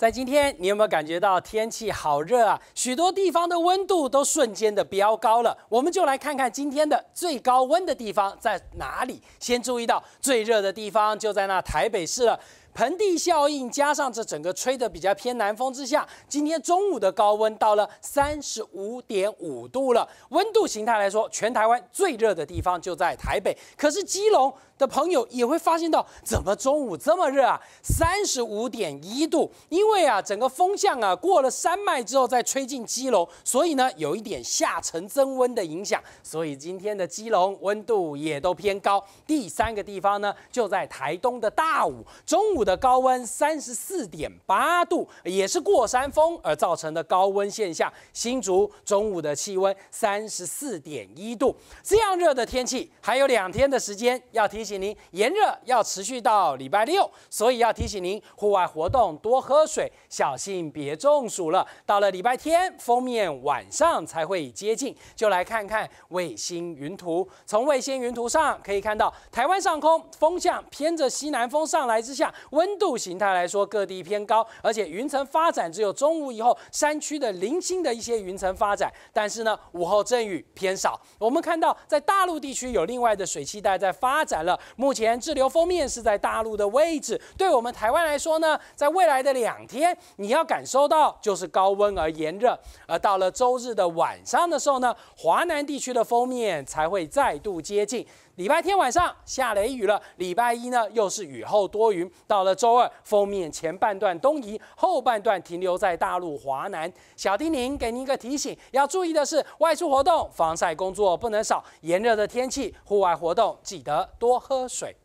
在今天，你有没有感觉到天气好热啊？许多地方的温度都瞬间的飙高了。我们就来看看今天的最高温的地方在哪里。先注意到最热的地方就在那台北市了。盆地效应加上这整个吹的比较偏南风之下，今天中午的高温到了三十五点五度了。温度形态来说，全台湾最热的地方就在台北。可是基隆的朋友也会发现到，怎么中午这么热啊？三十五点一度，因为啊，整个风向啊过了山脉之后再吹进基隆，所以呢有一点下沉增温的影响，所以今天的基隆温度也都偏高。第三个地方呢就在台东的大武，中午。的高温三十四点八度，也是过山风而造成的高温现象。新竹中午的气温三十四点一度，这样热的天气还有两天的时间，要提醒您炎热要持续到礼拜六，所以要提醒您户外活动多喝水，小心别中暑了。到了礼拜天，封面晚上才会接近，就来看看卫星云图。从卫星云图上可以看到，台湾上空风向偏着西南风上来之下。温度形态来说，各地偏高，而且云层发展只有中午以后山区的零星的一些云层发展，但是呢，午后阵雨偏少。我们看到在大陆地区有另外的水汽带在发展了，目前滞留封面是在大陆的位置。对我们台湾来说呢，在未来的两天你要感受到就是高温而炎热，而到了周日的晚上的时候呢，华南地区的封面才会再度接近。礼拜天晚上下雷雨了，礼拜一呢又是雨后多云到。到了周二，封面前半段东移，后半段停留在大陆华南。小叮咛给您一个提醒，要注意的是，外出活动防晒工作不能少。炎热的天气，户外活动记得多喝水。